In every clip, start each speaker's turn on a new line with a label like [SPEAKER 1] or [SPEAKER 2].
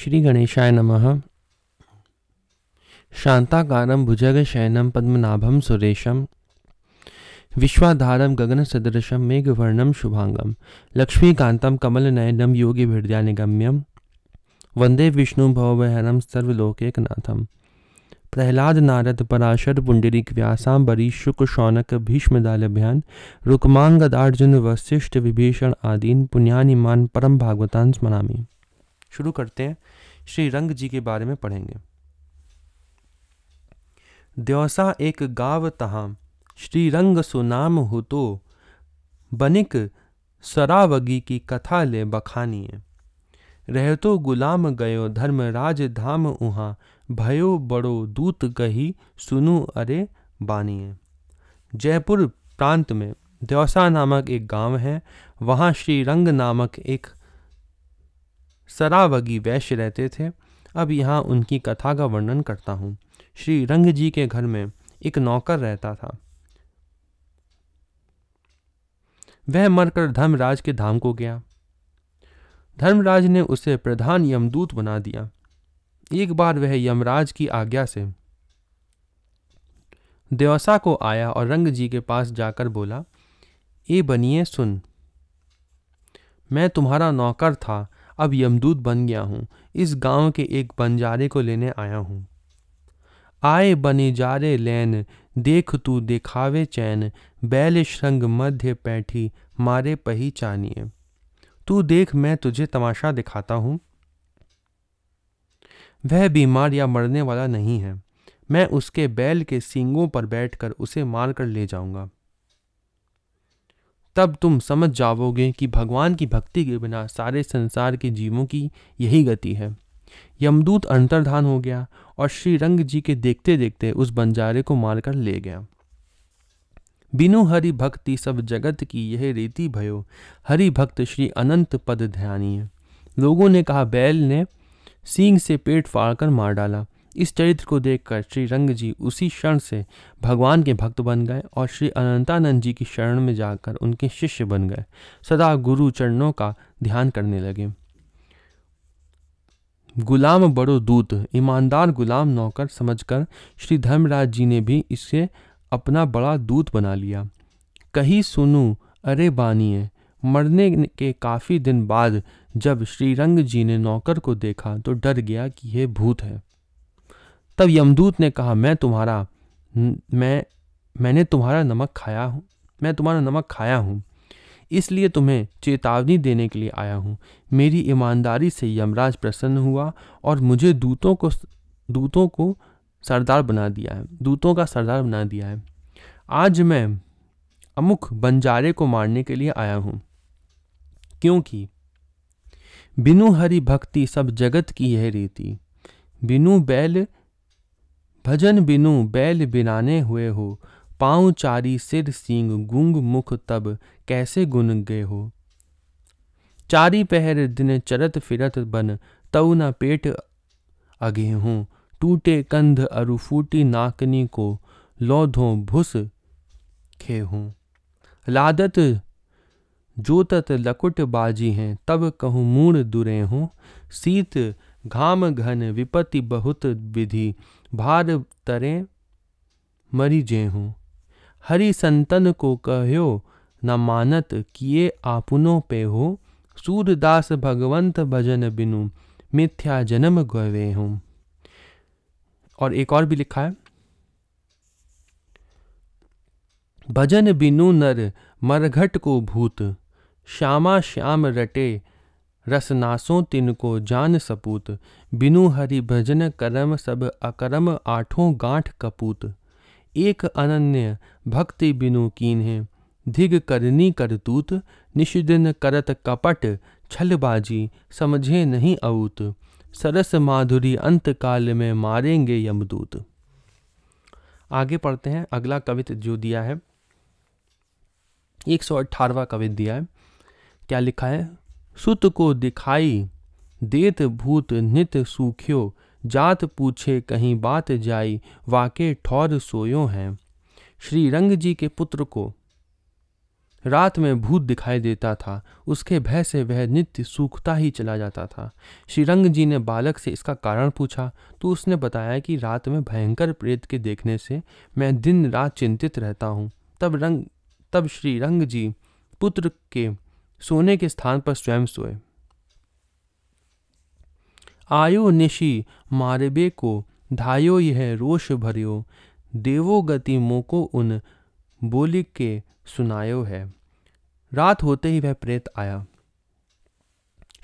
[SPEAKER 1] श्री गणेशाय नमः शान्ताकारं भुजगशयनं पद्मनाभं सुरेशं विश्वाधारं गगनसदृशं मेघवर्णं शुभाङ्गं लक्ष्मीकान्तं कमलनयनं योगिभिर्यानिगम्यं वन्दे विष्णुं भवभयहरं सर्वलोकेकनाथं प्रहलाद नारद पराशर पुंडरीक व्यासाम्बरी शुक शौनक भीष्मदालभ्यान रुक्मांगदार्जुन वशिष्ठ विभीषण आदीन पुण्यानिमान परम भागवतान स्मरामी शुरू करते हैं श्री रंग जी के बारे में पढ़ेंगे द्योसा एक गाव तहाँ श्री रंग सुनाम हो तो बनिक सरावगी की कथा ले बखानिए रहतो गुलाम गयो राज धाम उहा भयो बड़ो दूत गही सुनु अरे बानिए जयपुर प्रांत में द्योसा नामक एक गांव है वहाँ श्री रंग नामक एक सरावगी वैश्य रहते थे अब यहाँ उनकी कथा का वर्णन करता हूँ श्री रंग जी के घर में एक नौकर रहता था वह मरकर धर्मराज के धाम को गया धर्मराज ने उसे प्रधान यमदूत बना दिया एक बार वह यमराज की आज्ञा से देवसा को आया और रंग जी के पास जाकर बोला ए बनिए सुन मैं तुम्हारा नौकर था अब यमदूत बन गया हूँ इस गांव के एक बंजारे को लेने आया हूँ आए बने जारे लैन देख तू देखावे चैन बैल श्रृंग मध्य पैठी मारे पही चानिए तू देख मैं तुझे तमाशा दिखाता हूँ वह बीमार या मरने वाला नहीं है मैं उसके बैल के सींगों पर बैठकर उसे मारकर ले जाऊंगा तब तुम समझ जाओगे कि भगवान की भक्ति के बिना सारे संसार के जीवों की यही गति है यमदूत अंतर्धान हो गया और श्री रंग जी के देखते देखते उस बंजारे को मारकर ले गया बिनु हरि भक्ति सब जगत की यह रीति भयो हरि भक्त श्री अनंत पद है लोगों ने कहा बैल ने सींग से पेट फाड़कर मार डाला इस चरित्र को देखकर श्री रंग जी उसी क्षण से भगवान के भक्त बन गए और श्री अनंतानंद जी की शरण में जाकर उनके शिष्य बन गए सदा गुरु चरणों का ध्यान करने लगे गुलाम बड़ो दूत ईमानदार गुलाम नौकर समझकर श्री धर्मराज जी ने भी इसे अपना बड़ा दूत बना लिया कही सुनू अरे बानिए मरने के काफ़ी दिन बाद जब श्रीरंग जी ने नौकर को देखा तो डर गया कि यह भूत है तब यमदूत ने कहा मैं तुम्हारा मैं मैंने तुम्हारा नमक खाया हूँ मैं तुम्हारा नमक खाया हूँ इसलिए तुम्हें चेतावनी देने के लिए आया हूँ मेरी ईमानदारी से यमराज प्रसन्न हुआ और मुझे दूतों को दूतों को सरदार बना दिया है दूतों का सरदार बना दिया है आज मैं अमुख बंजारे को मारने के लिए आया हूँ क्योंकि बिनु हरि भक्ति सब जगत की यह रीति बिनु बैल भजन बिनु बैल बिनाने हुए हो पाँव चारी सिर सींग गुंग मुख तब कैसे गुन गए हो चारी पहर दिन चरत फिरत बन तव न पेट अगे हूँ टूटे कंध अरु फूटी नाकनी को लौधो भुस खे हूँ लादत जोतत लकुट बाजी हैं तब कहूँ मूड़ दुरे हूँ सीत घाम घन विपति बहुत विधि भार तरें मरी हूँ हरि संतन को कहो न मानत किए आपनों पे हो सूरदास भगवंत भजन बिनु मिथ्या जन्म गवे हूँ और एक और भी लिखा है भजन बिनु नर मरघट को भूत श्यामा श्याम रटे रसनासों तिनको जान सपूत बिनु हरि भजन करम सब अकरम आठों गांठ कपूत एक अनन्य भक्ति बिनु है धिग करनी करतूत निषिदिन करत कपट छलबाजी समझे नहीं अवूत सरस माधुरी अंत काल में मारेंगे यमदूत आगे पढ़ते हैं अगला कवित जो दिया है एक सौ अट्ठारवा कवित दिया है क्या लिखा है सुत को दिखाई देत भूत नित सूख्यो जात पूछे कहीं बात जाई वाके ठौर सोयो हैं श्री रंग जी के पुत्र को रात में भूत दिखाई देता था उसके भय से वह नित्य सूखता ही चला जाता था रंग जी ने बालक से इसका कारण पूछा तो उसने बताया कि रात में भयंकर प्रेत के देखने से मैं दिन रात चिंतित रहता हूँ तब रंग तब रंग जी पुत्र के सोने के स्थान पर स्वयं सोए आयो निशि मारबे को धायो यह रोष भरियो देवो गति मोको उन बोली के सुनायो है रात होते ही वह प्रेत आया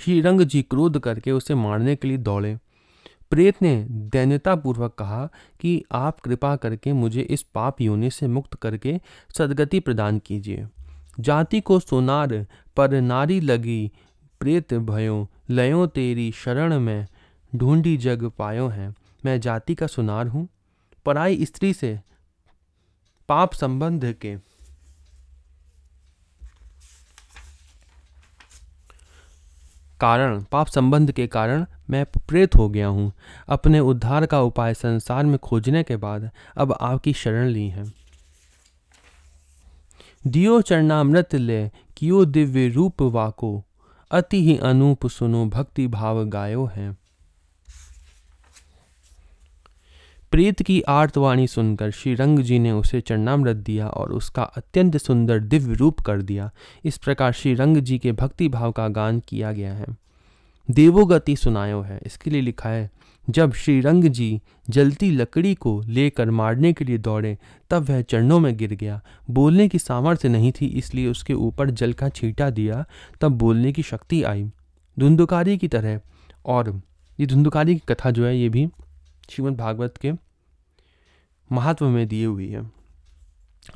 [SPEAKER 1] श्री रंग जी क्रोध करके उसे मारने के लिए दौड़े प्रेत ने दैन्यतापूर्वक कहा कि आप कृपा करके मुझे इस पाप योनि से मुक्त करके सदगति प्रदान कीजिए जाति को सोनार पर नारी लगी प्रेत भयो लयो तेरी शरण में ढूंढी जग पायो है मैं जाति का सुनार हूँ पराई स्त्री से पाप संबंध के कारण पाप संबंध के कारण मैं प्रेत हो गया हूँ अपने उद्धार का उपाय संसार में खोजने के बाद अब आपकी शरण ली है दियो चरणामृत ले कियो दिव्य रूप वाको अति ही अनूप सुनो भक्ति भाव गायो है प्रीत की आर्तवाणी सुनकर श्री रंग जी ने उसे चरणामृत दिया और उसका अत्यंत सुंदर दिव्य रूप कर दिया इस प्रकार श्री रंग जी के भक्ति भाव का गान किया गया है देवोगति सुनायो है इसके लिए लिखा है जब श्रीरंग जी जलती लकड़ी को लेकर मारने के लिए दौड़े तब वह चरणों में गिर गया बोलने की सामर्थ्य नहीं थी इसलिए उसके ऊपर जल का छीटा दिया तब बोलने की शक्ति आई धुंधुकारी की तरह और ये धुंधुकारी की कथा जो है ये भी श्रीमद् भागवत के महत्व में दिए हुई है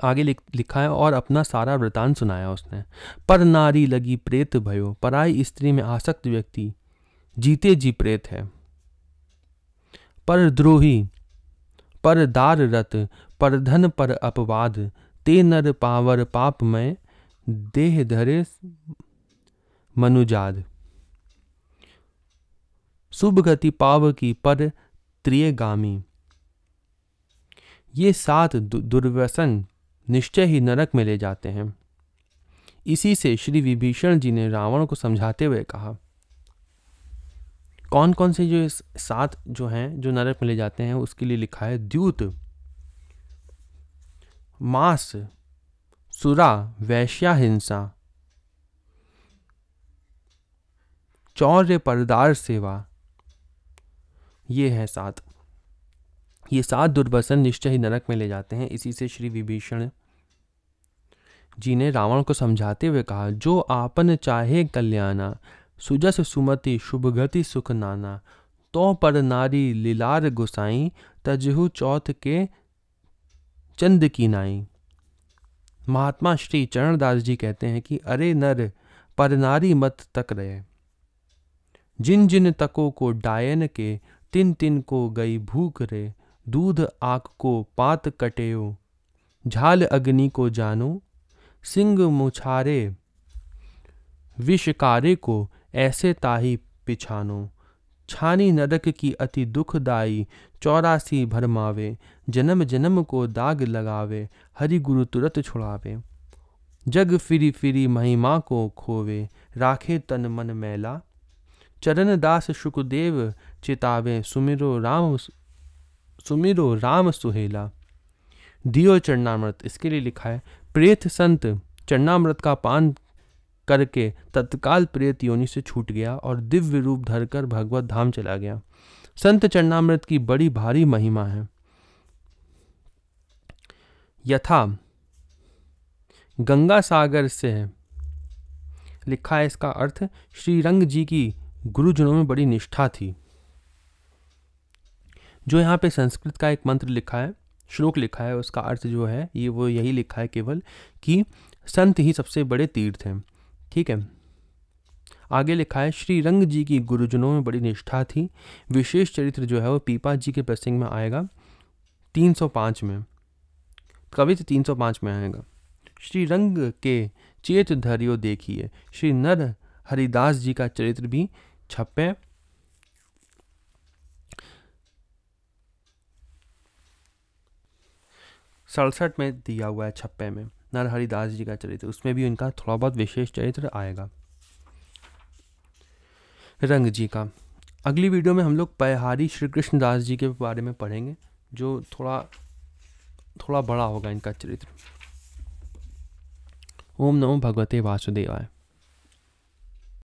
[SPEAKER 1] आगे लिख लिखा है और अपना सारा वृतान सुनाया उसने पर नारी लगी प्रेत भयो पराई स्त्री में आसक्त व्यक्ति जीते जी प्रेत है परद्रोही पर दार रत पर धन पर अपवाद ते नर पावर पाप में देह धरे मनुजाद शुभ गति पाव की पर त्रियगामी ये सात दुर्व्यसन निश्चय ही नरक में ले जाते हैं इसी से श्री विभीषण जी ने रावण को समझाते हुए कहा कौन कौन से जो सात जो हैं जो नरक में ले जाते हैं उसके लिए लिखा है द्यूत मांस सुरा वैश्या हिंसा चौर्य परदार सेवा ये है सात ये सात दुर्वसन निश्चय ही नरक में ले जाते हैं इसी से श्री विभीषण जी ने रावण को समझाते हुए कहा जो आपन चाहे कल्याणा सुजस सुमति शुभगति सुख नाना तो पर नारी लीलार गोसाई तजहु चौथ के चंद की नाई महात्मा श्री चरणदास जी कहते हैं कि अरे नर पर नारी मत तक रहे जिन जिन तकों को डायन के तिन तिन को गई भूख रे दूध आक को पात कटेयो झाल अग्नि को जानो सिंह मुछारे विषकारे को ऐसे ताही पिछानो छानी नरक की अति दुखदाई चौरासी भरमावे जन्म जन्म को दाग लगावे हरि गुरु तुरत छुड़ावे जग फिरी फिरी महिमा को खोवे राखे तन मन मैला चरण दास सुखदेव चितावे सुमिरो राम सुमिरो राम सुहेला दियो चरणामृत इसके लिए लिखा है प्रेत संत चरणामृत का पान करके तत्काल प्रेत योनि से छूट गया और दिव्य रूप धरकर भगवत धाम चला गया संत चरणामृत की बड़ी भारी महिमा है यथा गंगा सागर से है लिखा है इसका अर्थ श्री रंग जी की गुरुजनों में बड़ी निष्ठा थी जो यहाँ पे संस्कृत का एक मंत्र लिखा है श्लोक लिखा है उसका अर्थ जो है ये वो यही लिखा है केवल कि संत ही सबसे बड़े तीर्थ हैं ठीक है आगे लिखा है श्री रंग जी की गुरुजनों में बड़ी निष्ठा थी विशेष चरित्र जो है वो पीपा जी के प्रसंग में आएगा 305 में कवित तो 305 में आएगा श्री रंग के चेत धरियो देखिए श्री नर हरिदास जी का चरित्र भी छपे सड़सठ में दिया हुआ है छप्पे में नरहरिदास जी का चरित्र उसमें भी उनका थोड़ा बहुत विशेष चरित्र आएगा रंग जी का अगली वीडियो में हम लोग पयहारी श्री कृष्णदास जी के बारे में पढ़ेंगे जो थोड़ा थोड़ा बड़ा होगा इनका चरित्र ओम नमो भगवते वासुदेवाय